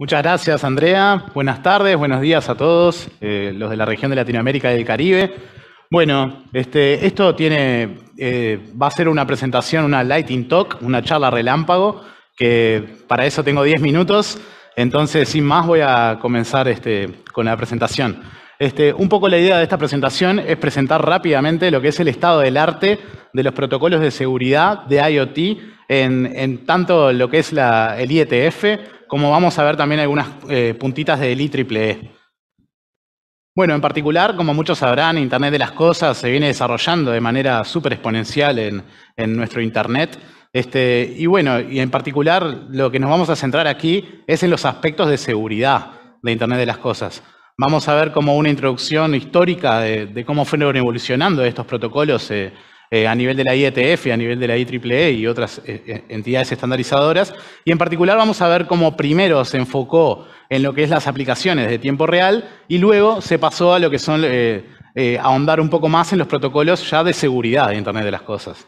Muchas gracias, Andrea. Buenas tardes, buenos días a todos, eh, los de la región de Latinoamérica y del Caribe. Bueno, este, esto tiene, eh, va a ser una presentación, una lighting talk, una charla relámpago, que para eso tengo 10 minutos. Entonces, sin más, voy a comenzar este, con la presentación. Este, un poco la idea de esta presentación es presentar rápidamente lo que es el estado del arte de los protocolos de seguridad de IoT en, tanto lo que es la, el IETF, como vamos a ver también algunas eh, puntitas del IEEE. E. Bueno, en particular, como muchos sabrán, Internet de las Cosas se viene desarrollando de manera súper exponencial en, nuestro Internet. Este, y bueno, y en particular lo que nos vamos a centrar aquí es en los aspectos de seguridad de Internet de las Cosas. Vamos a ver como una introducción histórica de, cómo fueron evolucionando estos protocolos eh, eh, a nivel de la IETF, a nivel de la IEEE e y otras eh, eh, entidades estandarizadoras. Y en particular vamos a ver cómo primero se enfocó en lo que es las aplicaciones de tiempo real y luego se pasó a lo que son ahondar un poco más en los protocolos ya de seguridad de Internet de las Cosas.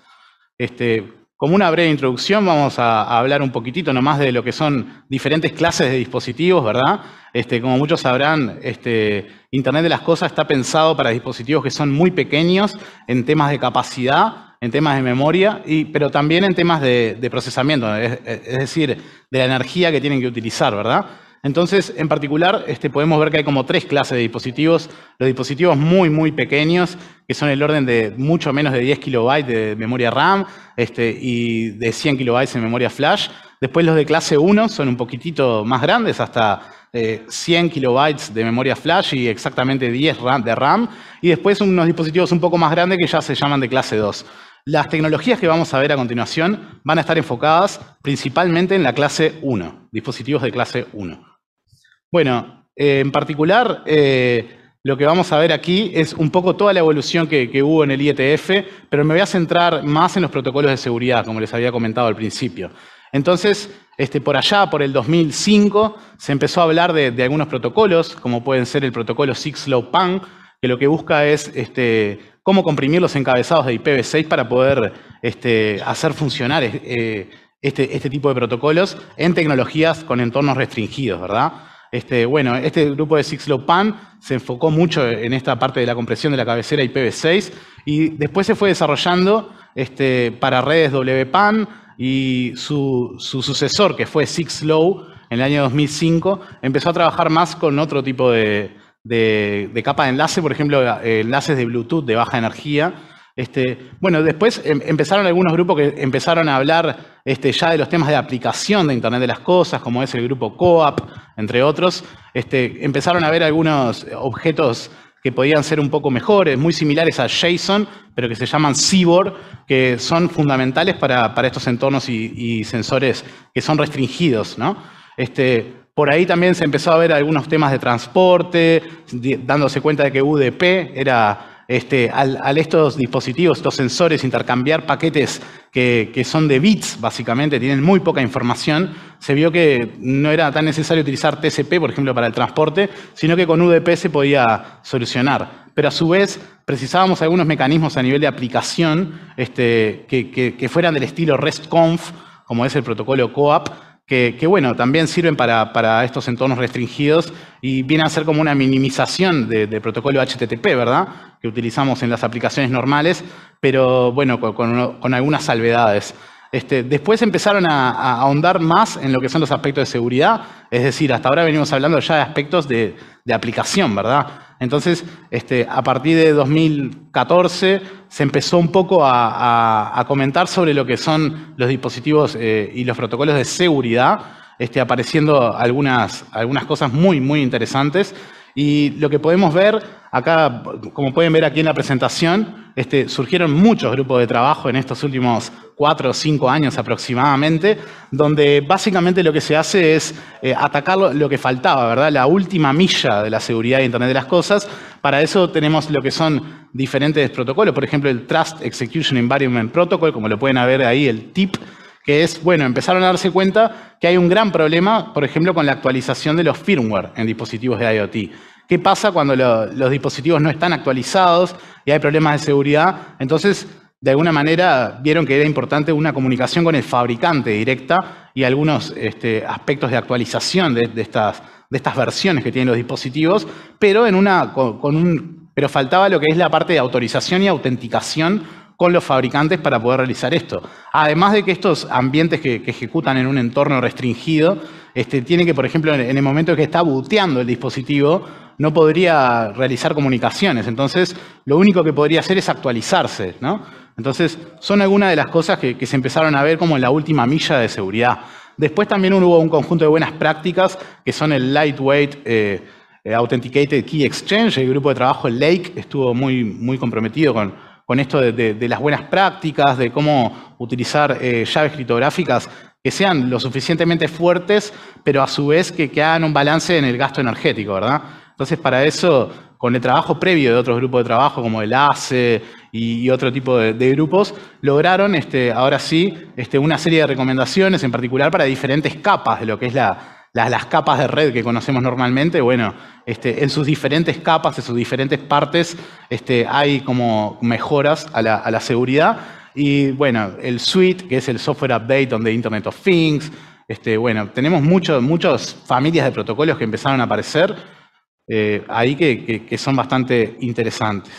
Este, como una breve introducción, vamos a hablar un poquitito nomás de lo que son diferentes clases de dispositivos, ¿verdad? Este, como muchos sabrán, este, Internet de las Cosas está pensado para dispositivos que son muy pequeños en temas de capacidad, en temas de memoria, y, pero también en temas de, procesamiento, es, es, decir, de la energía que tienen que utilizar, ¿verdad? Entonces, en particular, este, podemos ver que hay como tres clases de dispositivos. Los dispositivos muy, muy pequeños, que son el orden de mucho menos de 10 kilobytes de memoria RAM este, y de 100 kilobytes de memoria flash. Después los de clase 1 son un poquitito más grandes, hasta 100 eh, kilobytes de memoria flash y exactamente 10 RAM de RAM. Y después unos dispositivos un poco más grandes que ya se llaman de clase 2. Las tecnologías que vamos a ver a continuación van a estar enfocadas principalmente en la clase 1, dispositivos de clase 1. Bueno, eh, en particular, eh, lo que vamos a ver aquí es un poco toda la evolución que, hubo en el IETF, pero me voy a centrar más en los protocolos de seguridad, como les había comentado al principio. Entonces, este, por allá, por el 2005, se empezó a hablar de, algunos protocolos, como pueden ser el protocolo six low que lo que busca es este, cómo comprimir los encabezados de IPv6 para poder este, hacer funcionar eh, este, este tipo de protocolos en tecnologías con entornos restringidos, ¿verdad? Este, bueno, este grupo de Pan se enfocó mucho en esta parte de la compresión de la cabecera IPv6 y después se fue desarrollando este, para redes WPAN y su, sucesor, que fue Sixlow, en el año 2005, empezó a trabajar más con otro tipo de, capa de enlace, por ejemplo, eh, enlaces de Bluetooth de baja energía. Este, bueno, después em, empezaron algunos grupos que empezaron a hablar este, ya de los temas de aplicación de Internet de las Cosas, como es el grupo COAP, entre otros, este, empezaron a ver algunos objetos que podían ser un poco mejores, muy similares a JSON, pero que se llaman CIBOR, que son fundamentales para, estos entornos y, sensores que son restringidos. Este, por ahí también se empezó a ver algunos temas de transporte, dándose cuenta de que UDP era este, al, estos dispositivos, estos sensores, intercambiar paquetes que, son de bits, básicamente, tienen muy poca información, se vio que no era tan necesario utilizar TCP, por ejemplo, para el transporte, sino que con UDP se podía solucionar. Pero a su vez, precisábamos algunos mecanismos a nivel de aplicación este, que, que fueran del estilo RESTConf, como es el protocolo COAP, que, bueno, también sirven para, estos entornos restringidos y vienen a ser como una minimización de protocolo HTTP, ¿verdad? Que utilizamos en las aplicaciones normales, pero bueno, con, algunas salvedades. Este, después empezaron a, ahondar más en lo que son los aspectos de seguridad, es decir, hasta ahora venimos hablando ya de aspectos de, de aplicación, ¿verdad? Entonces, este, a partir de 2014 se empezó un poco a, comentar sobre lo que son los dispositivos eh, y los protocolos de seguridad, este, apareciendo algunas, algunas cosas muy, muy interesantes. Y lo que podemos ver acá, como pueden ver aquí en la presentación, este, surgieron muchos grupos de trabajo en estos últimos cuatro o cinco años aproximadamente, donde básicamente lo que se hace es eh, atacar lo que faltaba, ¿verdad? La última milla de la seguridad de Internet de las Cosas. Para eso tenemos lo que son diferentes protocolos, por ejemplo, el Trust Execution Environment Protocol, como lo pueden ver ahí, el TIP, que es, bueno, empezaron a darse cuenta que hay un gran problema, por ejemplo, con la actualización de los firmware en dispositivos de IoT. ¿Qué pasa cuando los dispositivos no están actualizados y hay problemas de seguridad? Entonces, de alguna manera, vieron que era importante una comunicación con el fabricante directa y algunos este, aspectos de actualización de, estas, de estas versiones que tienen los dispositivos, pero, en una, un, pero faltaba lo que es la parte de autorización y autenticación con los fabricantes para poder realizar esto. Además de que estos ambientes que, ejecutan en un entorno restringido, este, tiene que, por ejemplo, en el momento que está buteando el dispositivo, no podría realizar comunicaciones. Entonces, lo único que podría hacer es actualizarse. ¿no? Entonces, son algunas de las cosas que, se empezaron a ver como en la última milla de seguridad. Después también hubo un conjunto de buenas prácticas, que son el Lightweight eh, eh, Authenticated Key Exchange. El grupo de trabajo Lake estuvo muy, muy comprometido con, con esto de, las buenas prácticas, de cómo utilizar eh, llaves criptográficas que sean lo suficientemente fuertes, pero a su vez que, hagan un balance en el gasto energético, ¿verdad? Entonces, para eso, con el trabajo previo de otros grupos de trabajo, como el ACE y, otro tipo de, grupos, lograron, este, ahora sí, este, una serie de recomendaciones, en particular para diferentes capas de lo que es la, las capas de red que conocemos normalmente, bueno, este, en sus diferentes capas, en sus diferentes partes, este, hay como mejoras a la, seguridad. Y bueno, el suite, que es el software update on the Internet of Things, este, bueno, tenemos muchos, muchas familias de protocolos que empezaron a aparecer eh, ahí que son bastante interesantes.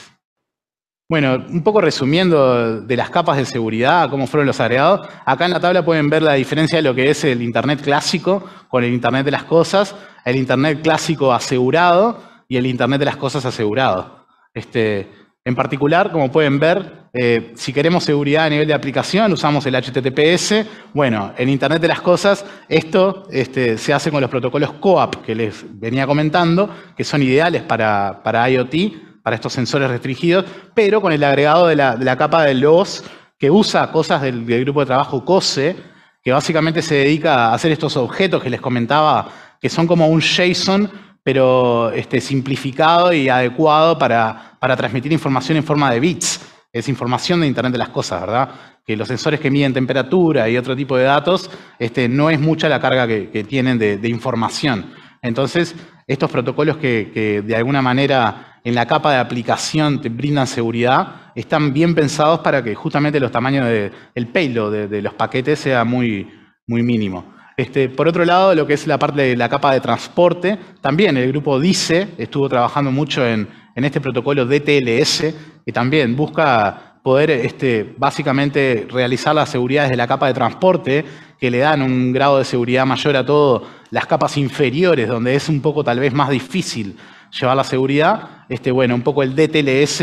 Bueno, un poco resumiendo de las capas de seguridad, cómo fueron los agregados, acá en la tabla pueden ver la diferencia de lo que es el Internet clásico con el Internet de las cosas, el Internet clásico asegurado y el Internet de las cosas asegurado. Este, en particular, como pueden ver, eh, si queremos seguridad a nivel de aplicación, usamos el HTTPS. Bueno, en Internet de las Cosas, esto este, se hace con los protocolos COAP que les venía comentando, que son ideales para IoT para estos sensores restringidos, pero con el agregado de la, capa de los que usa cosas del, grupo de trabajo COSE, que básicamente se dedica a hacer estos objetos que les comentaba, que son como un JSON, pero este, simplificado y adecuado para, transmitir información en forma de bits. Es información de Internet de las Cosas, ¿verdad? Que los sensores que miden temperatura y otro tipo de datos, este, no es mucha la carga que, tienen de, información. Entonces, estos protocolos que de alguna manera en la capa de aplicación te brindan seguridad, están bien pensados para que justamente los tamaños del de, payload de, de, los paquetes sea muy, muy mínimo. Este, por otro lado, lo que es la parte de la capa de transporte, también el grupo DICE estuvo trabajando mucho en, este protocolo DTLS, que también busca poder este, básicamente realizar las seguridades de la capa de transporte, que le dan un grado de seguridad mayor a todo, las capas inferiores, donde es un poco tal vez más difícil llevar la seguridad, este, bueno, un poco el DTLS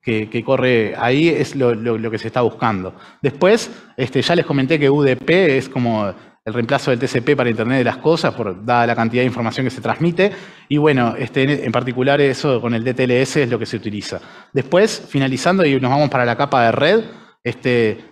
que, corre ahí es lo, que se está buscando. Después, este, ya les comenté que UDP es como el reemplazo del TCP para Internet de las Cosas, por, dada la cantidad de información que se transmite. Y bueno, este, en particular eso con el DTLS es lo que se utiliza. Después, finalizando y nos vamos para la capa de red,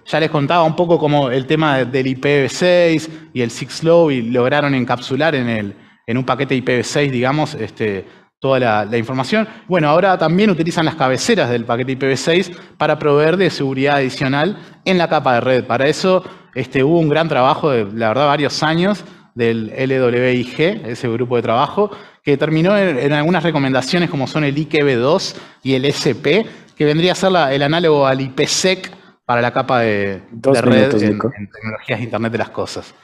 ya les contaba un poco como el tema del IPv6 y el 6 lograron encapsular en, en un paquete IPv6, digamos, este, toda la, información. Bueno, ahora también utilizan las cabeceras del paquete IPv6 para proveer de seguridad adicional en la capa de red. Para eso este, hubo un gran trabajo, de, la verdad, varios años del LWIG, ese grupo de trabajo, que terminó en, algunas recomendaciones como son el IKB2 y el SP, que vendría a ser el análogo al IPsec para la capa de, red en tecnologías de Internet de las Cosas.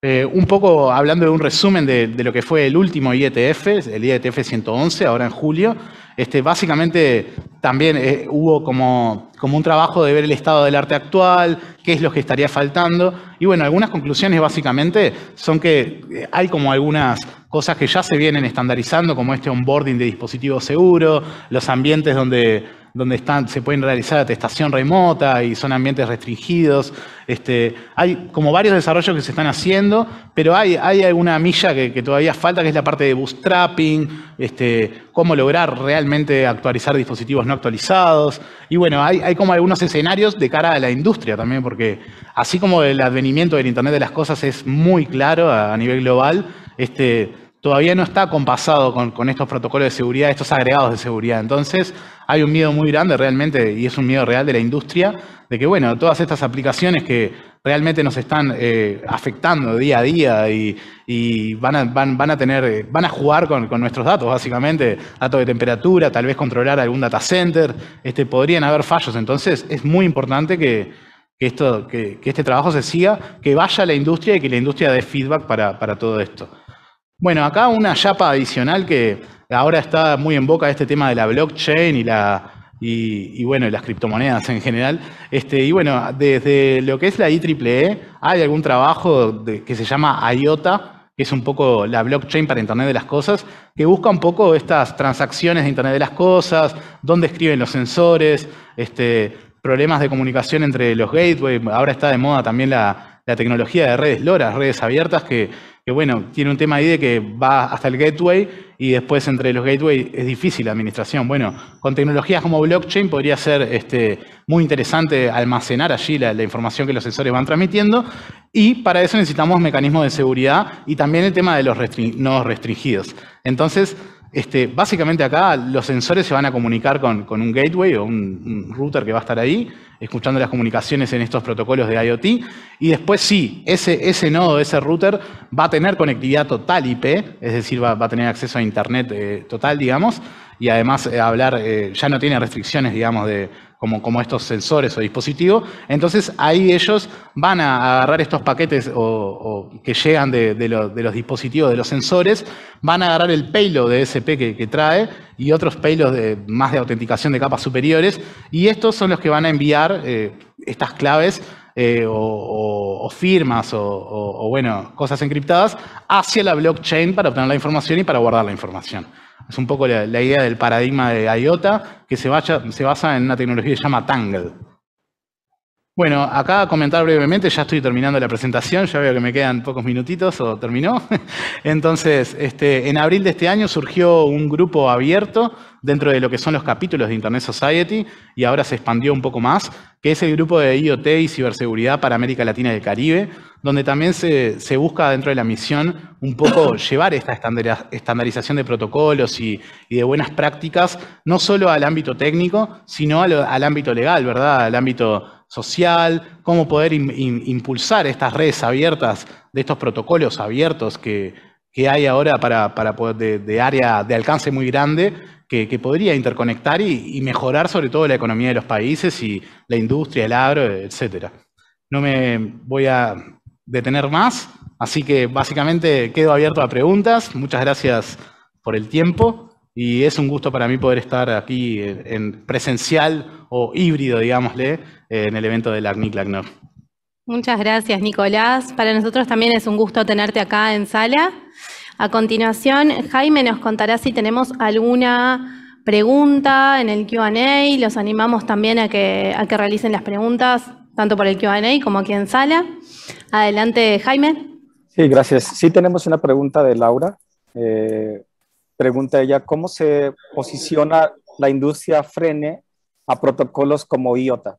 Eh, un poco hablando de un resumen de, lo que fue el último IETF, el e IETF 111, ahora en julio, este, básicamente también eh, hubo como, como un trabajo de ver el estado del arte actual, qué es lo que estaría faltando. Y bueno, algunas conclusiones básicamente son que eh, hay como algunas cosas que ya se vienen estandarizando, como este onboarding de dispositivos seguros, los ambientes donde donde se pueden realizar atestación remota y son ambientes restringidos. Este, hay como varios desarrollos que se están haciendo, pero hay, hay alguna milla que, todavía falta, que es la parte de bootstrapping, este, cómo lograr realmente actualizar dispositivos no actualizados. Y bueno, hay, como algunos escenarios de cara a la industria también, porque así como el advenimiento del Internet de las Cosas es muy claro a, nivel global, este, todavía no está compasado con, estos protocolos de seguridad, estos agregados de seguridad. Entonces, hay un miedo muy grande realmente, y es un miedo real de la industria, de que, bueno, todas estas aplicaciones que realmente nos están eh, afectando día a día y, van, a, tener, eh, van a jugar con, nuestros datos, básicamente, datos de temperatura, tal vez controlar algún data center, este, podrían haber fallos. Entonces, es muy importante que, esto, que, este trabajo se siga, que vaya a la industria y que la industria dé feedback para todo esto. Bueno, acá una chapa adicional que ahora está muy en boca este tema de la blockchain y la y, bueno, las criptomonedas en general. Este, y bueno, desde lo que es la IEEE e, hay algún trabajo que se llama IOTA, que es un poco la blockchain para Internet de las Cosas, que busca un poco estas transacciones de Internet de las Cosas, dónde escriben los sensores, este, problemas de comunicación entre los gateways. Ahora está de moda también la, la tecnología de redes LoRa, redes abiertas, que que bueno, tiene un tema ahí de que va hasta el gateway y después entre los gateways es difícil la administración. Bueno, con tecnologías como blockchain podría ser este, muy interesante almacenar allí la, información que los sensores van transmitiendo y para eso necesitamos mecanismos de seguridad y también el tema de los no restringidos. Entonces, este, básicamente acá los sensores se van a comunicar con, un gateway o un, router que va a estar ahí, escuchando las comunicaciones en estos protocolos de IoT. Y después sí, ese, ese nodo, ese router va a tener conectividad total IP, es decir, va, a tener acceso a Internet eh, total, digamos, y además eh, hablar, eh, ya no tiene restricciones, digamos, de, como, estos sensores o dispositivos. Entonces ahí ellos van a agarrar estos paquetes que llegan de, los dispositivos, de los sensores, van a agarrar el payload de SP que, trae y otros payloads de, más de autenticación de capas superiores y estos son los que van a enviar eh, estas claves eh, o, firmas o, o, bueno, cosas encriptadas hacia la blockchain para obtener la información y para guardar la información. Es un poco la, idea del paradigma de IOTA que se, se basa en una tecnología que se llama Tangle. Bueno, acá comentar brevemente, ya estoy terminando la presentación, ya veo que me quedan pocos minutitos o terminó. Entonces, este, en abril de este año surgió un grupo abierto dentro de lo que son los capítulos de Internet Society y ahora se expandió un poco más, que es el grupo de IoT y ciberseguridad para América Latina y el Caribe, donde también se, busca dentro de la misión un poco llevar esta estandarización de protocolos y, de buenas prácticas, no solo al ámbito técnico, sino al, al ámbito legal, ¿verdad? Al ámbito social, cómo poder impulsar estas redes abiertas, de estos protocolos abiertos que, hay ahora para, poder de, área de alcance muy grande, que, podría interconectar y, mejorar sobre todo la economía de los países y la industria, el agro, etcétera. No me voy a detener más, así que básicamente quedo abierto a preguntas. Muchas gracias por el tiempo y es un gusto para mí poder estar aquí en presencial o híbrido, digámosle, en el evento del la Muchas gracias, Nicolás. Para nosotros también es un gusto tenerte acá en sala. A continuación, Jaime nos contará si tenemos alguna pregunta en el QA. Los animamos también a que, realicen las preguntas, tanto por el QA como aquí en sala. Adelante, Jaime. Sí, gracias. Sí, tenemos una pregunta de Laura. Eh, Pregunta ella, ¿cómo se posiciona la industria frene a protocolos como IOTA?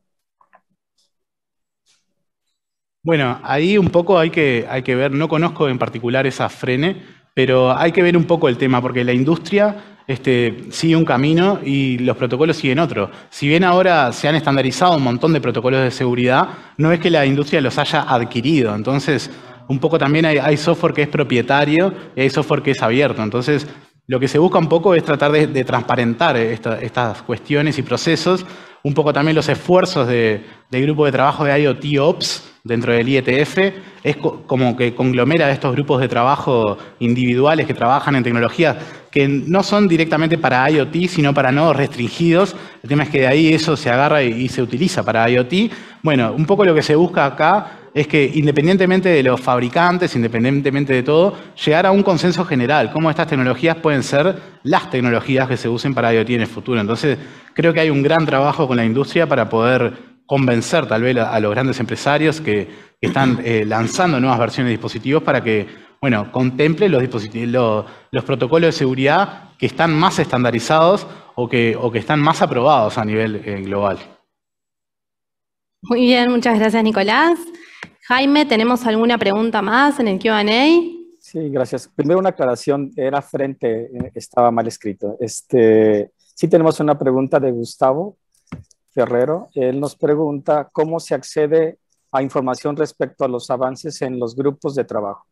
Bueno, ahí un poco hay que, hay que ver, no conozco en particular esa frene, pero hay que ver un poco el tema, porque la industria este, sigue un camino y los protocolos siguen otro. Si bien ahora se han estandarizado un montón de protocolos de seguridad, no es que la industria los haya adquirido. Entonces, un poco también hay, hay software que es propietario y hay software que es abierto. Entonces, lo que se busca un poco es tratar de, transparentar estas cuestiones y procesos, un poco también los esfuerzos del grupo de trabajo de IoT Ops dentro del IETF, es como que conglomera estos grupos de trabajo individuales que trabajan en tecnologías que no son directamente para IoT, sino para nodos restringidos. El tema es que de ahí eso se agarra y se utiliza para IoT. Bueno, un poco lo que se busca acá es que independientemente de los fabricantes, independientemente de todo, llegar a un consenso general, cómo estas tecnologías pueden ser las tecnologías que se usen para IoT en el futuro. Entonces, creo que hay un gran trabajo con la industria para poder convencer tal vez a los grandes empresarios que, están eh, lanzando nuevas versiones de dispositivos para que, bueno, contemple los, los protocolos de seguridad que están más estandarizados o que, están más aprobados a nivel eh, global. Muy bien, muchas gracias Nicolás. Jaime, ¿tenemos alguna pregunta más en el QA? Sí, gracias. Primero una aclaración, era frente, eh, estaba mal escrito. Este, sí tenemos una pregunta de Gustavo Ferrero. Él nos pregunta cómo se accede a información respecto a los avances en los grupos de trabajo.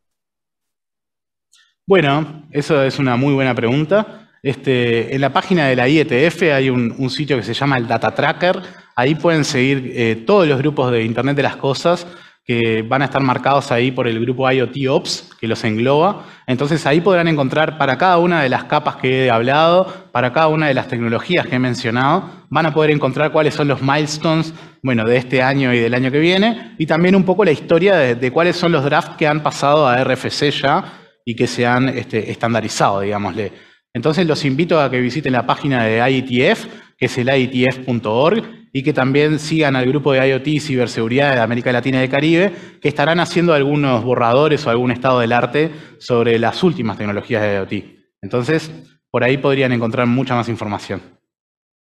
Bueno, esa es una muy buena pregunta. Este, en la página de la IETF hay un, sitio que se llama el Data Tracker. Ahí pueden seguir eh, todos los grupos de Internet de las Cosas que van a estar marcados ahí por el grupo IoT Ops, que los engloba. Entonces ahí podrán encontrar para cada una de las capas que he hablado, para cada una de las tecnologías que he mencionado, van a poder encontrar cuáles son los milestones bueno, de este año y del año que viene, y también un poco la historia de, cuáles son los drafts que han pasado a RFC ya y que se han este, estandarizado, digámosle. Entonces los invito a que visiten la página de IETF, que es el itf.org, y que también sigan al grupo de IoT y Ciberseguridad de América Latina y el Caribe, que estarán haciendo algunos borradores o algún estado del arte sobre las últimas tecnologías de IoT. Entonces, por ahí podrían encontrar mucha más información.